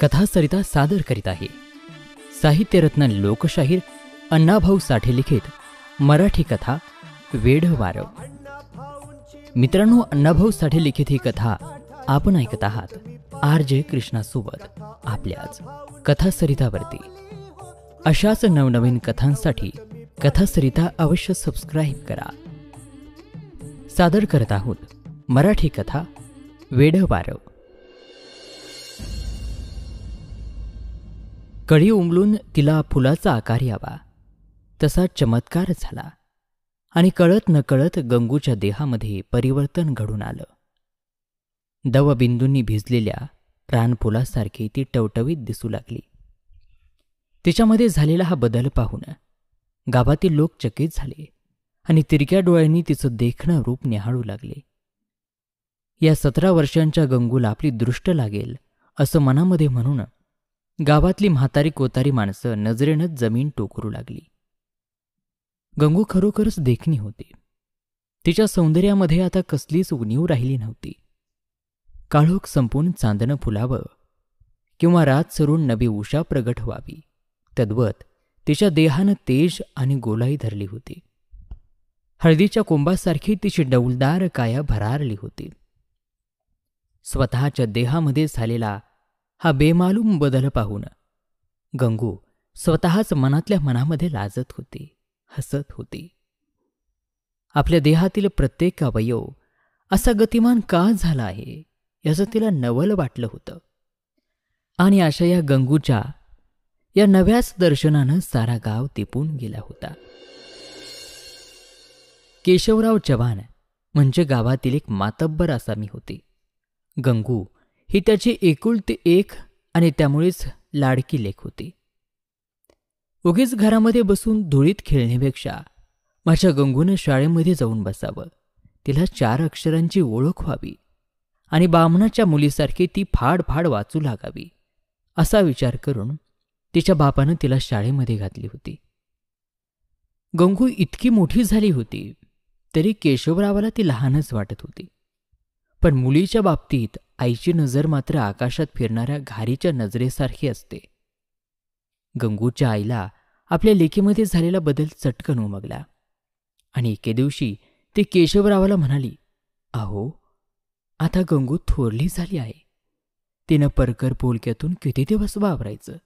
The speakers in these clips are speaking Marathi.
कथासरिता सादर करीत आहे साहित्यरत्न लोकशाहीर अण्णाभाऊ साठे लिखित मराठी कथा वेढवारव मित्रांनो अण्णाभाऊ साठे लिखित ही कथा आपण ऐकत आहात आर जे कृष्णासोबत आपल्याच कथासरितावरती अशाच नवनवीन कथांसाठी कथासरिता अवश्य सबस्क्राईब करा सादर करत आहोत मराठी कथा वेढवारव कढी उमलून तिला फुलाचा आकार यावा तसा चमत्कार झाला आणि कळत नकळत गंगूच्या देहामध्ये परिवर्तन घडून आलं दवबिंदूंनी भिजलेल्या रानफुलासारखी ती टवटवीत दिसू लागली तिच्यामध्ये झालेला हा बदल पाहून गावातील लोक चकित झाले आणि तिरक्या डोळ्यांनी तिचं देखणं रूप निहाळू लागले या सतरा वर्षांच्या गंगूला आपली दृष्ट लागेल असं मनामध्ये म्हणून गावातली म्हातारी कोतारी माणसं नजरेनंच जमीन टोकरू लागली गंगू खरोखरच देखणी होती तिच्या सौंदर्यामध्ये आता कसलीच उणीव राहिली नव्हती काळोख संपून चांदणं फुलावं किंवा रात सरून नवी उषा प्रगट व्हावी तद्वत तिच्या देहानं तेज आणि गोलाई धरली होती हळदीच्या कोंबासारखी तिची डौलदार काया भरारली होती स्वतःच्या देहामध्ये झालेला हा बेमालूम बदल पाहून गंगू स्वतःच मनातल्या मनामध्ये लाजत होती हसत होती आपल्या देहातील प्रत्येक अवयव असा गतिमान का झाला आहे याचं तिला नवल वाटलं होतं आणि अशा या गंगूच्या या नव्याच दर्शनानं सारा गाव तिपून गेला होता केशवराव चव्हाण म्हणजे गावातील एक मातब्बर असा मी होते गंगू ही त्याची एकुलती एक आणि त्यामुळेच लाडकी लेख होती उगीच घरामध्ये बसून धुळीत खेळण्यापेक्षा माझ्या गंगूनं शाळेमध्ये जाऊन बसावं तिला चार अक्षरांची ओळख व्हावी आणि बामणाच्या मुलीसारखी ती फाड फाड वाचू लागावी असा विचार करून तिच्या बापानं तिला शाळेमध्ये घातली होती गंगू इतकी मोठी झाली होती तरी केशवरावाला ती लहानच वाटत होती पण मुलीच्या बाबतीत आईची नजर मात्र आकाशात फिरणाऱ्या घारीच्या नजरेसारखी असते गंगूच्या आईला आपल्या लेखीमध्ये झालेला बदल चटकन उमगला आणि एके दिवशी ती केशवरावाला म्हणाली अहो आता गंगू थोरली झाली आहे तिनं परकर पोलक्यातून किती दिवस वावरायचं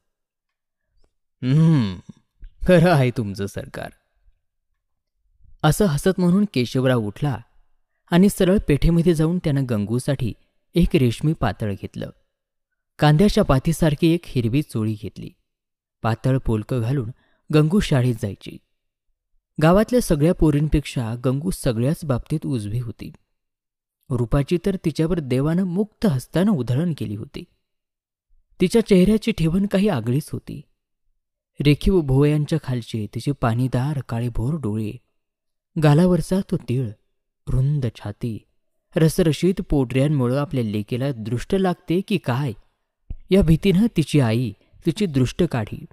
खरं आहे तुमचं सरकार असं हसत म्हणून केशवराव उठला आणि सरळ पेठेमध्ये जाऊन त्यानं गंगूसाठी एक रेशमी पातळ घेतलं कांद्याच्या पातीसारखी एक हिरवी चोळी घेतली पातळ पोलकं घालून गंगू शाळेत जायची गावातल्या सगळ्या पोरींपेक्षा गंगू सगळ्याच बाबतीत उजवी होती रूपाची तर तिच्यावर देवानं मुक्त हस्तानं उधळण केली होती तिच्या चेहऱ्याची ठेवण काही आगळीच होती रेखीव भोवयांच्या खालचे तिचे पाणीदार काळेभोर डोळे गालावरचा तो तिळ रुंद छाती रसरशीत पोटऱ्यांमुळं आपल्या लेकीला दृष्ट लागते की काय या भीतीनं तिची आई तिची दृष्ट काढी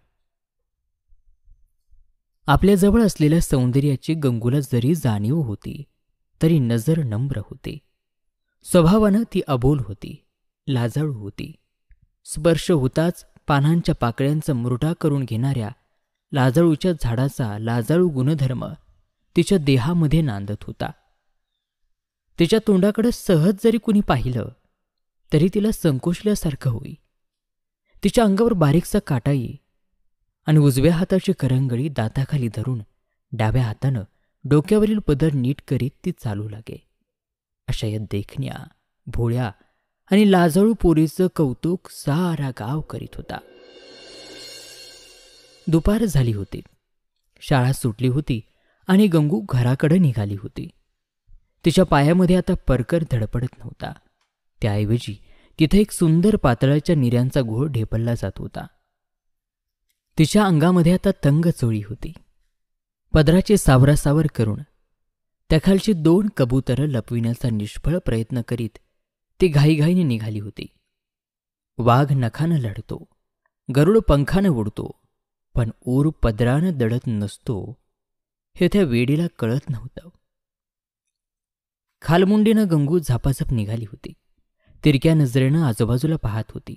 आपल्याजवळ असलेल्या सौंदर्याची गंगूला जरी जाणीव होती तरी नजर नम्र होते स्वभावानं ती अबोल होती लाजाळू होती स्पर्श होताच पानांच्या पाकळ्यांचा मुरडा करून घेणाऱ्या लाजाळूच्या झाडाचा लाजाळू गुणधर्म तिच्या देहामध्ये नांदत होता तिच्या तोंडाकडं सहज जरी कुणी पाहिलं तरी तिला संकोचल्यासारखं होई तिच्या अंगावर बारीकसा काटा येई आणि उजव्या हाताची करंगळी दाताखाली धरून डाव्या हातानं डोक्यावरील पदर नीट करीत ती चालू लागे अशा या देखण्या भोळ्या आणि लाजळू पोरीचं कौतुक सारा गाव करीत होता दुपार झाली होती शाळा सुटली होती आणि गंगू घराकडे निघाली होती तिच्या पायामध्ये आता परकर धडपडत नव्हता त्याऐवजी तिथे एक सुंदर पातळाच्या निऱ्यांचा घोळ ढेपलला जात होता तिच्या अंगामध्ये आता तंग चोळी होती पदराचे सावरासावर करून त्याखालची दोन कबूतरं लपविण्याचा निष्फळ प्रयत्न करीत ती घाईघाईने निघाली होती वाघ नखानं लढतो गरुड पंखानं उडतो पण ऊर पदरानं दडत नसतो हे त्या वेडीला कळत नव्हतं खालमुंडीनं गंगू झापाझप निघाली होती तिरक्या नजरेनं आजूबाजूला पाहत होती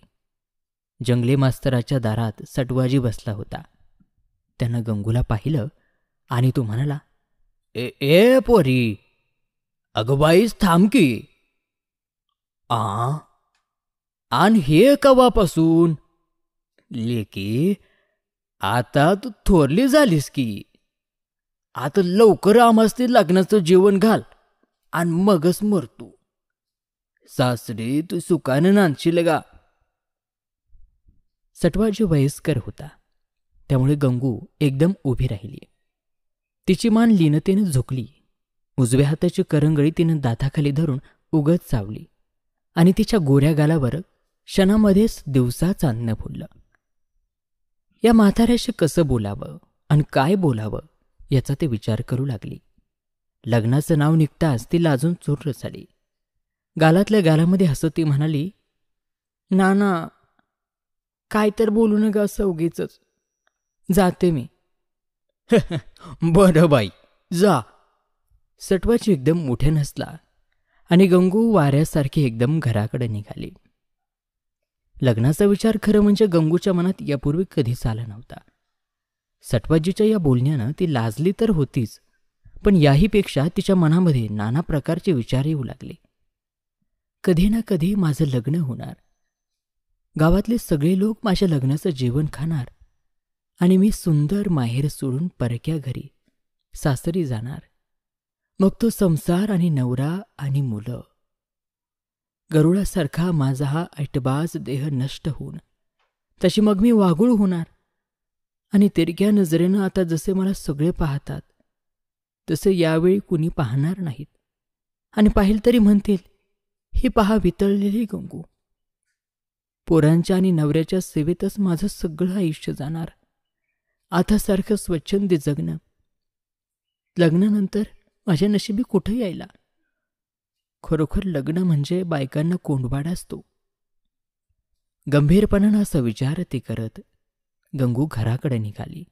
जंगले मास्तराच्या दारात सटवाजी बसला होता त्यानं गंगूला पाहिलं आणि तो म्हणाला ए ए पोरी अगबाईस थांब की आ आण हे कवापासून लेकी आता तू थोरली झालीस की आता लवकर आमास्ती लग्नाचं जेवण घाल आणि मगच मरतो सासरे तू सुकानं नांदशील गा सटवाजी वयस्कर होता त्यामुळे गंगू एकदम उभी राहिली तिची मान लीनतेनं झुकली उजव्या हाताची करंगळी तिनं दाताखाली धरून उगत चावली आणि तिच्या गोऱ्या गालावर क्षणामध्येच दिवसाच अन्न फुललं या म्हाताऱ्याशी कसं बोलावं आणि काय बोलावं याचा ते विचार करू लागली लग्नाचं नाव निघताच ती लाजून चूर्ण झाली गालातल्या गालामध्ये हसत ती म्हणाली ना ना काय तर बोलू नका असं उगीच जाते मी बरं बाई जा सटवाची एकदम मोठे नसला आणि गंगू वाऱ्यासारखी एकदम घराकडे निघाली लग्नाचा विचार खरं म्हणजे गंगूच्या मनात यापूर्वी कधीच आला नव्हता सटवाजीच्या या बोलण्यानं ती लाजली तर होतीच पण याहीपेक्षा तिच्या मनामध्ये नाना प्रकारचे विचार येऊ लागले कधी ना कधी माझं लग्न होणार गावातले सगळे लोक माझ्या लग्नाचं जेवण खाणार आणि मी सुंदर माहेर सोडून परक्या घरी सासरी जाणार मग तो संसार आणि नवरा आणि मुलं गरुडासारखा माझा हा ऐटबाज देह नष्ट होऊन तशी मग मी वाघूळ होणार आणि तिरक्या नजरेनं आता जसे मला सगळे पाहतात तसं यावेळी कुणी पाहणार नाहीत आणि पाहिलं तरी म्हणतील हे पहा वितळलेली गंगू पोरांच्या आणि नवऱ्याच्या सेवेतच माझं सगळं आयुष्य जाणार आता सारखं स्वच्छंदी जगणं लग्नानंतर माझ्या नशिबी कुठं यायला खरोखर लग्न म्हणजे बायकांना कोंडवाड असतो गंभीरपणानं असा विचार ती करत गंगू घराकडे निघाली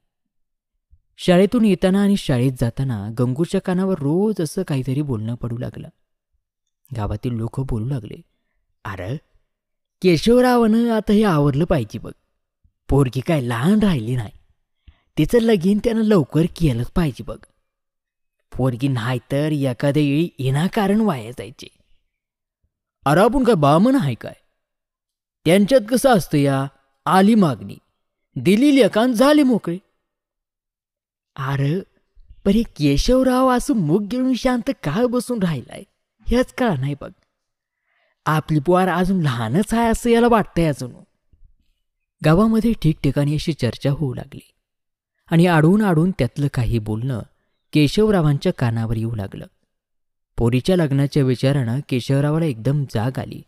शाळेतून येताना आणि शाळेत जाताना गंगूच्या कानावर रोज असं काहीतरी बोलणं पडू लागलं गावातील लोक बोलू लागले अरे केशवरावानं आता हे आवरलं पाहिजे बघ पोरगी काय लहान राहिली नाही तिचं लगीन त्यानं लवकर केलंच पाहिजे बघ पोरगी नाही तर एखाद्या वेळी कारण वाया जायचे अरे आपण काय बामन आहे काय त्यांच्यात कसं असतं या आली मागणी दिलेली एकांत झाले मोकळे आर पण केशवराव असं मुख घेऊन शांत का बसून राहिलाय हेच कळा नाही बघ आपली पुवार अजून लहानच आहे असं याला वाटतंय अजून गावामध्ये ठिकठिकाणी अशी चर्चा होऊ लागली आणि आडून आडून त्यातलं काही बोलणं केशवरावांच्या कानावर येऊ लागलं पोरीच्या लग्नाच्या विचारानं केशवरावाला एकदम जाग आली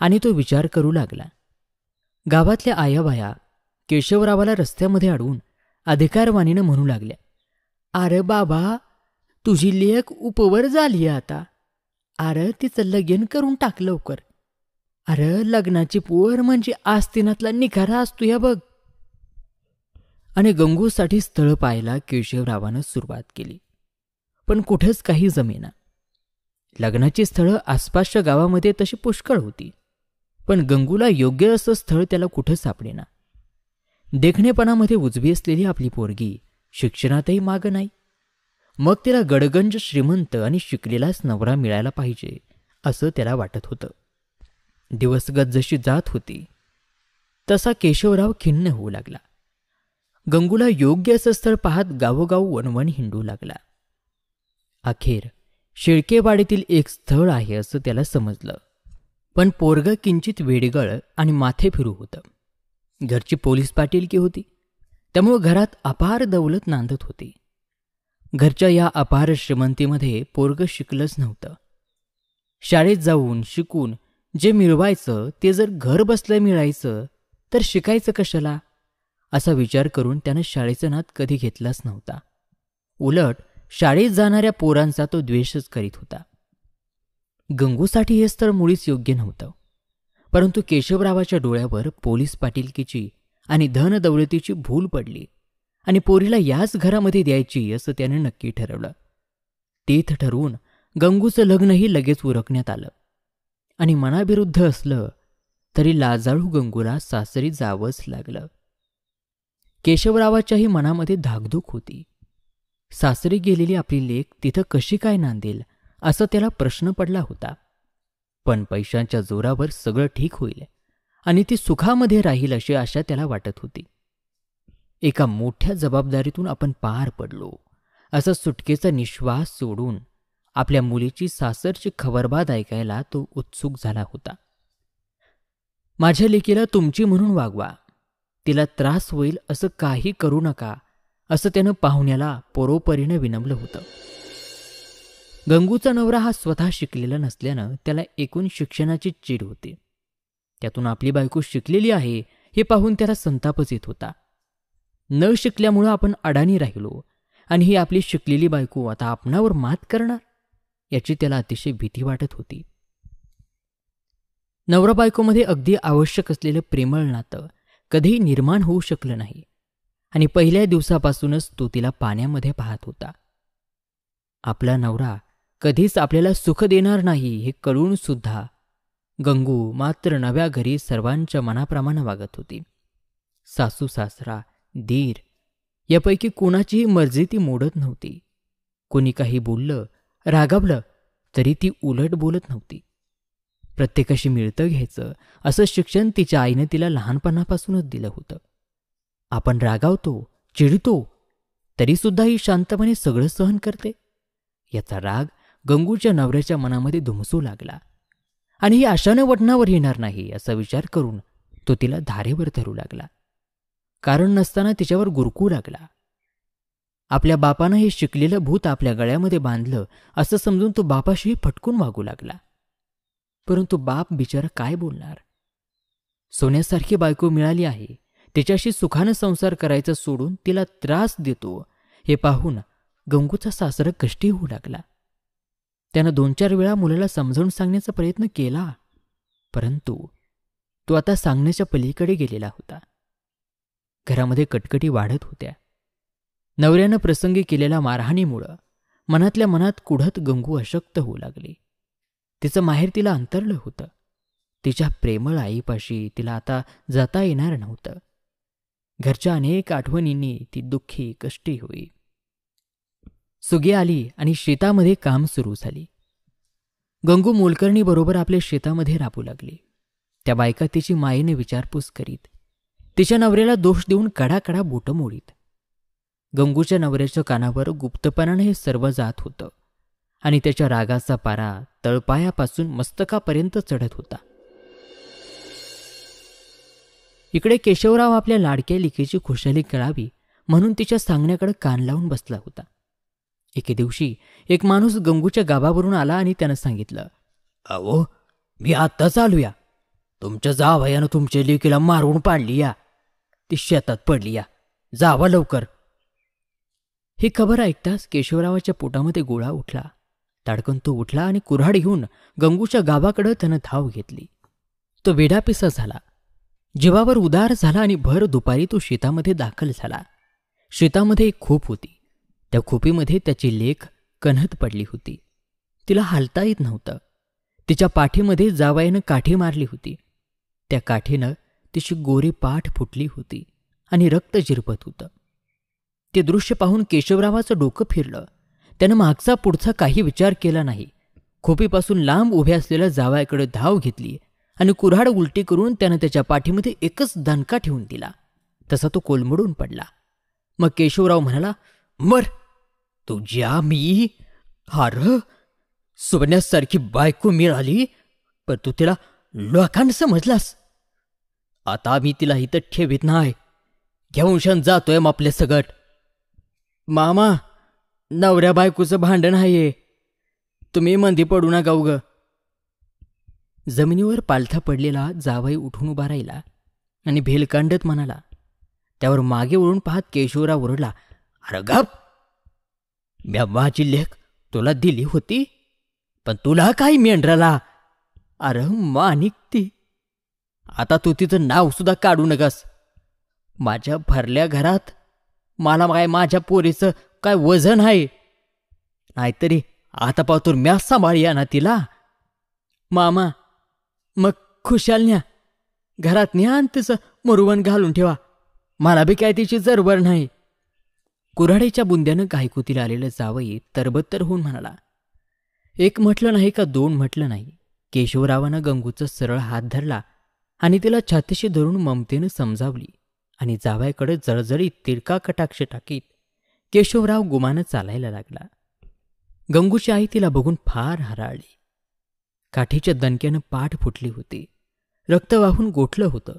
आणि तो विचार करू लागला गावातल्या आयाबाया केशवरावाला रस्त्यामध्ये अडवून अधिकारवाणीनं म्हणू लागल्या अरे बाबा तुझी लेख उपवर झाली आता अरे तिचं लगीन करून टाक लवकर अरे लग्नाची पोर म्हणजे आस्तिनातला निखारा असतो या बघ आणि गंगूसाठी स्थळ पाहायला केशवरावानं सुरुवात केली पण कुठंच काही जमेना लग्नाची स्थळं आसपासच्या गावामध्ये तशी पुष्कळ होती पण गंगूला योग्य असं स्थळ त्याला कुठं सापडेना देखणेपणामध्ये उजवी असलेली आपली पोरगी शिक्षणातही माग नाही मग तिला गडगंज श्रीमंत आणि शिकलेलाच नवरा मिळायला पाहिजे असं त्याला वाटत होतं दिवसगत जशी जात होती तसा केशवराव खिन्न होऊ लागला गंगूला योग्य असं स्थळ पाहत गावोगाव वनवन हिंडू लागला अखेर शेळकेवाडीतील एक स्थळ आहे असं त्याला समजलं पण पोरग किंचित वेडगळ आणि माथे फिरू होतं घरची पोलीस पाटीलकी होती त्यामुळं घरात अपार दौलत नांदत होती घरच्या या अपार श्रीमंतीमध्ये पोरग शिकलंच नव्हतं शाळेत जाऊन शिकून जे मिळवायचं ते जर घर बसलं मिळायचं तर शिकायचं कशाला असा विचार करून त्यानं शाळेचं नात कधी घेतलाच नव्हता उलट शाळेत जाणाऱ्या पोरांचा तो द्वेषच करीत होता गंगूसाठी हे स्थळ मुळीच योग्य नव्हतं परंतु केशवरावाच्या डोळ्यावर पोलीस पाटीलकीची आणि धन दौलतीची भूल पडली आणि पोरीला याच घरामध्ये द्यायची असं त्याने नक्की ठरवलं तेथ ठरवून गंगूचं लग्नही लगेच उरकण्यात आलं आणि मनाविरुद्ध असलं तरी लाजाळू गंगूला सासरी जावंच लागलं केशवरावाच्याही मनामध्ये धाकधूक होती सासरी गेलेली आपली लेख तिथं कशी काय नांदेल असा त्याला प्रश्न पडला होता पण पैशांच्या जोरावर सगळं ठीक होईल आणि ती सुखामध्ये राहील अशी आशा त्याला वाटत होती एका मोठ्या जबाबदारीतून आपण पार पडलो असा सुटकेचा निश्वास सोडून आपल्या मुलीची सासरची खबरबाद ऐकायला तो उत्सुक झाला होता माझ्या लेकीला तुमची म्हणून वागवा तिला त्रास होईल असं काही करू नका असं त्यानं पाहुण्याला पोरोपरीनं विनमलं होतं गंगूचा नवरा हा स्वतः शिकलेला नसल्यानं त्याला एकूण शिक्षणाची चीड होती त्यातून आपली बायको शिकलेली आहे हे पाहून त्याला संतापच येत होता न शिकल्यामुळं आपण अडाणी राहिलो आणि ही आपली शिकलेली बायको आता आपणावर मात करणार याची त्याला अतिशय भीती वाटत होती नवरा बायकोमध्ये अगदी आवश्यक असलेलं प्रेमळ नातं कधीही निर्माण होऊ शकलं नाही आणि पहिल्या दिवसापासूनच तो तिला पाण्यामध्ये पाहत होता आपला नवरा कधीच आपल्याला सुख देणार नाही हे कळून सुद्धा गंगू मात्र नव्या घरी सर्वांच्या मनाप्रमाणे वागत होती सासू सासरा दीर यापैकी कोणाचीही मर्जी ती मोडत नव्हती कोणी काही बोललं रागावलं तरी ती उलट बोलत नव्हती प्रत्येकाशी मिळतं घ्यायचं असं शिक्षण तिच्या आईने तिला लहानपणापासूनच दिलं होतं आपण रागावतो चिडतो तरीसुद्धा ही शांतपणे सगळं सहन करते याचा राग गंगूच्या नवऱ्याच्या मनामध्ये धुमसू लागला आणि ही आशानं वटणावर येणार नाही असा विचार करून तो तिला धारेवर धरू लागला कारण नसताना तिच्यावर गुरकू लागला आपल्या बापानं हे शिकलेलं भूत आपल्या गळ्यामध्ये बांधलं असं समजून तो बापाशी फटकून वागू लागला परंतु बाप बिचारा काय बोलणार सोन्यासारखी बायको मिळाली आहे तिच्याशी सुखानं संसार करायचा सोडून तिला त्रास देतो हे पाहून गंगूचा सासरा कष्टी होऊ लागला त्यानं दोन चार वेळा मुलाला समजावून सांगण्याचा प्रयत्न केला परंतु तो आता सांगण्याच्या पलीकडे गेलेला होता घरामध्ये कटकटी वाढत होत्या नवऱ्यानं प्रसंगी केलेल्या मारहाणीमुळं मनातल्या मनात कुढत गंगू अशक्त होऊ लागली तिचं माहेर तिला अंतरलं होतं तिच्या प्रेमळ आईपाशी तिला आता जाता येणार नव्हतं घरच्या अनेक आठवणींनी ती दुःखी कष्टी होई सुगी आली आणि शेतामध्ये काम सुरू झाली गंगू मोलकर्णीबरोबर आपल्या शेतामध्ये राबू लागली त्या बायका तिची मायेने विचारपूस करीत तिच्या नवऱ्याला दोष देऊन कडाकडा बोटं मोडीत गंगूच्या नवऱ्याच्या कानावर गुप्तपणानं हे सर्व जात होतं आणि त्याच्या रागाचा पारा तळपायापासून मस्तकापर्यंत चढत होता इकडे केशवराव आपल्या लाडक्या लिखेची खुशाली कळावी म्हणून तिच्या सांगण्याकडे कान लावून बसला होता एके दिवशी एक माणूस गंगूच्या गाभावरून आला आणि त्यानं सांगितलं अहो मी आत्ताच आलूया तुमच्या जावयानं तुमच्या लेकीला मारून पाडली या ती शेतात पडली या जावा लवकर ही खबर ऐकताच केशवरावाच्या पोटामध्ये गोळा उठला ताडकन तो उठला आणि कुऱ्हाड घेऊन गंगूच्या गावाकडं त्यानं धाव घेतली तो वेढापिसा झाला जीवावर उदार झाला आणि भर दुपारी तो शेतामध्ये दाखल झाला शेतामध्ये एक खूप होती त्या खोपीमध्ये त्याची लेख कन्हत पडली होती तिला हालता येत नव्हतं तिच्या पाठीमध्ये जावायनं काठी मारली होती त्या काठीनं तिची गोरी पाठ फुटली होती आणि रक्त झिरपत होतं ते दृश्य पाहून केशवरावाचं डोकं फिरलं त्यानं मागचा पुढचा काही विचार केला नाही खोपीपासून लांब उभ्या असलेल्या जावयाकडे धाव घेतली आणि कुऱ्हाड उलटी करून त्यानं त्याच्या पाठीमध्ये एकच दणका ठेवून दिला तसा तो कोलमडून पडला मग केशवराव म्हणाला मर तुझ्या मी हार सुबण्यासारखी बायको मिळाली पण तू तिला लोकांना समजलास आता मी तिला इथं ठेवीत नाही घेऊन शन जातोय आपले सगट मामा नवऱ्या बायकोचं भांडण आहे तुम्ही मंदी पडू नका ग जमिनीवर पालथा पडलेला जावाई उठून उभा राहिला आणि भेलकांडत म्हणाला त्यावर मागे वळून पाहत केशवराव ओरडला अरे गप माझी लेख तुला दिली होती पण तुला काय मेंढराला अरे माणिक ती आता तू तिचं नाव सुद्धा काढू नकास माझ्या भरल्या घरात मला काय माझ्या पोरीचं काय वजन आहे नाहीतरी आता पाहतो म्या सांभाळी ना तिला मामा मग खुशाल न्या घरात न्या आणि तिचं मुरुवण घालून ठेवा मला बी काय तिची जरवर नाही कुऱ्हाडीच्या बुंद्यानं गायकुतीला आलेलं जावई तरबत्तर होऊन म्हणाला एक म्हटलं नाही का दोन म्हटलं नाही केशवरावानं गंगूचा सरळ हात धरला आणि तिला छातीशी धरून ममतेनं समजावली आणि जावयाकडे जळजळीत तिरका कटाक्ष टाकीत केशवराव गुमानं चालायला लागला गंगूची आई तिला बघून फार हराळली काठीच्या दणक्यानं पाठ फुटली होती रक्त वाहून गोठलं होतं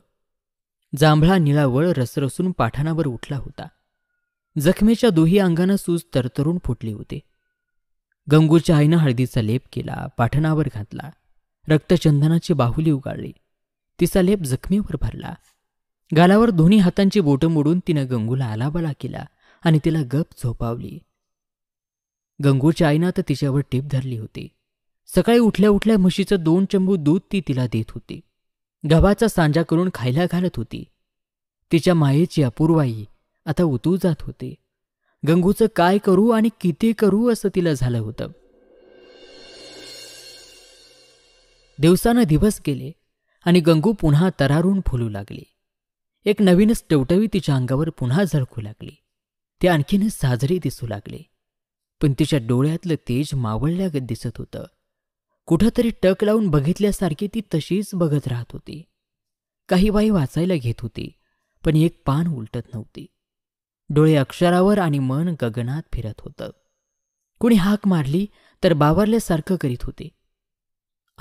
जांभळा निळावळ रसरसून पाठाणावर उठला होता जखमेच्या दोही अंगानं सूज तरतरून फुटली होती गंगूच्या आईनं हळदीचा लेप केला पाठणावर घातला रक्तचंदनाची बाहुली उगाळली तिचा लेप जखमीवर भरला गालावर दोन्ही हातांची बोटं मोडून तिनं गंगूला आलाबला केला आणि तिला गप झोपावली गंगूच्या आईनं तर तिच्यावर टीप धरली होती सकाळी उठल्या उठल्या म्हशीचं दोन चंबू दूध ती तिला देत होती गव्हाचा सांजा करून खायला घालत होती तिच्या मायेची अपूर्वाई आता उतू जात होते गंगूचं काय करू आणि किती करू असं तिला झालं होतं दिवसानं दिवस गेले आणि गंगू पुन्हा तरारून फुलू लागली एक नवीनच टवटवी तिच्या अंगावर पुन्हा झळकू लागली ते आणखीनच साजरी दिसू लागले पण तिच्या डोळ्यातलं तेज मावळल्यागत दिसत होतं कुठंतरी टक लावून बघितल्यासारखी ती तशीच बघत राहत होती काही बाई वाचायला घेत होती पण एक पान उलटत नव्हती डोळे अक्षरावर आणि मन गगनात फिरत होतं कुणी हाक मारली तर बावरल्यासारखं करीत होते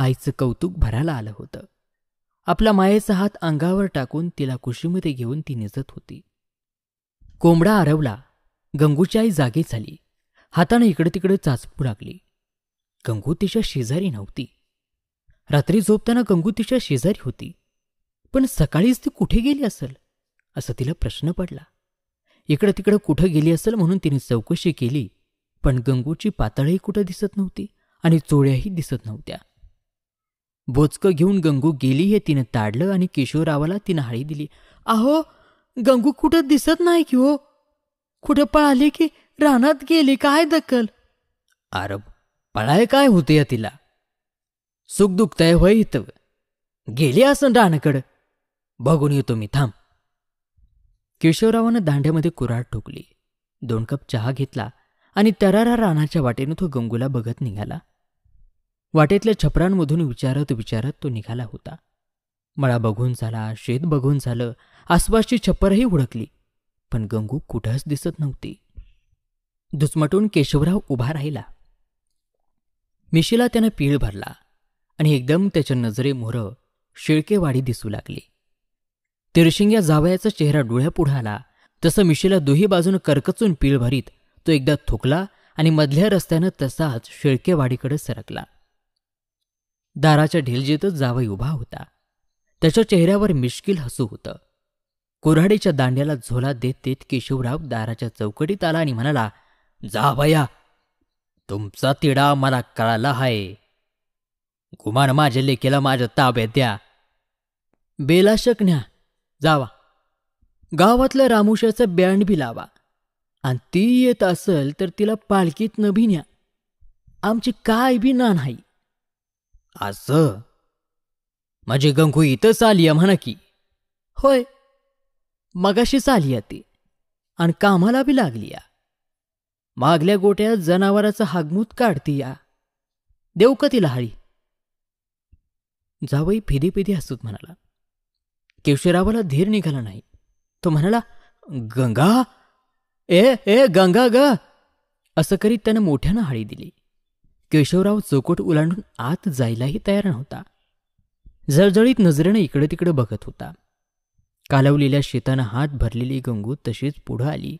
आईचं कौतुक भराला आलं होतं आपला मायेचा हात अंगावर टाकून तिला कुशीमध्ये घेऊन ती निजत होती कोंबडा आरवला गंगूची आई जागी झाली हाताने इकडे तिकडे चाचपू लागली गंगू तिच्या शेजारी नव्हती रात्री झोपताना गंगू तिच्या शेजारी होती पण सकाळीच ती कुठे गेली असेल असं तिला प्रश्न पडला इकडं तिकडं कुठं गेली असेल म्हणून तिने चौकशी केली पण गंगूची पातळही कुठं दिसत नव्हती आणि चोळ्याही दिसत नव्हत्या बोचकं घेऊन गंगू गेली हे तिनं ताडलं आणि किशोरावाला तिनं हाळी दिली अहो गंगू कुठं दिसत नाही की हो कुठं पळाली की रानात गेली काय दखल अरब पळाय काय होते या तिला सुख दुखताय होय इथं गेली असं रानाकडं बघून येतो मी थांब केशवरावानं दांड्यामध्ये कुऱ्हाड ठोकली दोन कप चहा घेतला आणि तरारा रानाच्या वाटेनं तो गंगूला बघत निघाला वाटेतल्या छपरांमधून विचारत विचारत तो निघाला होता मळा बघून झाला शेत बघून झालं आसपासची छप्परही हुडकली पण गंगू कुठंच दिसत नव्हती दुसमटून केशवराव उभा राहिला मिशीला त्यानं पीळ भरला आणि एकदम त्याच्या नजरे मोर शेळकेवाडी दिसू लागली तिरशिंग्या जावयाचा चेहरा डोळ्यापुढे आला तसं मिशेला दोही बाजून करकचून पीळ भरीत तो एकदा थुकला आणि मधल्या रस्त्यानं तसाच शेळकेवाडीकडे सरकला दाराच्या ढिलजीतच जावई उभा होता त्याच्या चेहऱ्यावर मिश्किल हसू होतं कोऱ्हाडीच्या दांड्याला झोला देत देत केशवराव दाराच्या चौकटीत आला आणि म्हणाला जा भया तुमचा तिडा मला कळाला हाय गुमान माझे लेखेला माझ्या ताब्यात द्या बेलाशक शकण्या जावा गावातल्या रामुशाचं बँड बी लावा आणि ती येत असेल तर तिला पालखीत न भी न्या आमची काय बी ना नाही अस माझी गंगू इथंच आली आहे म्हणा की होय मगाशीच आली ती आणि कामाला बी लागली या मागल्या गोट्यात जनावराचं हागमूत काढती या देऊ का तिला हळी जावई फिदी फिदी असूत म्हणाला केशवरावाला धीर निघाला नाही तो म्हणाला गंगा ए ए गंगा ग असं करीत त्यानं मोठ्यानं हाळी दिली केशवराव चौकट उलांडून आत जायलाही तयार नव्हता जळजळीत नजरेनं इकडे तिकडे बघत होता कालवलेल्या शेतानं हात भरलेली गंगू तशीच पुढं आली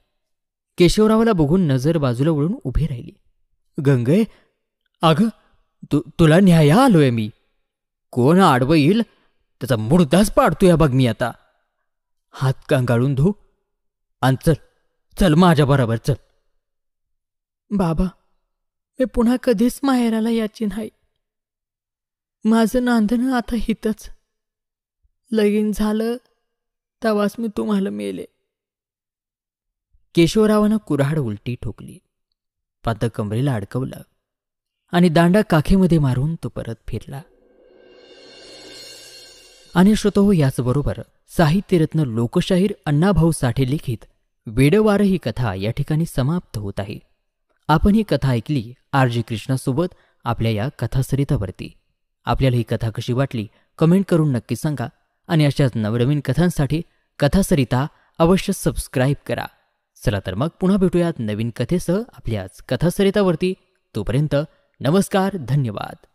केशवरावाला बघून नजर बाजूला वळून उभी राहिली गंगे अगं तु तुला न्याया आलोय मी कोण आडवं येईल त्याचा मुडदाच या बघ मी आता हात कांगाळून धू आणि चल चल माझ्याबरोबर चल बाबा मी पुन्हा कधीच माहेराला याची नाही माझं नांदणं आता हितच लगीन झालं तवास मी तुम्हाला मेले केशवरावानं कुऱ्हाड उलटी ठोकली पात कमरेला अडकवलं आणि दांडा काखेमध्ये मारून तो परत फिरला आणि श्रोतो याचबरोबर साहित्यरत्न लोकशाहीर अण्णाभाऊ साठे लिखित वेडवार ही कथा या ठिकाणी समाप्त होत आहे आपण ही कथा ऐकली आर जी कृष्णासोबत आपल्या या कथासरितावरती आपल्याला ही कथा कशी वाटली कमेंट करून नक्की सांगा आणि अशाच नवनवीन कथांसाठी कथासरिता अवश्य सबस्क्राईब करा चला तर मग पुन्हा भेटूयात नवीन कथेसह आपल्याच कथासरितावरती तोपर्यंत नमस्कार धन्यवाद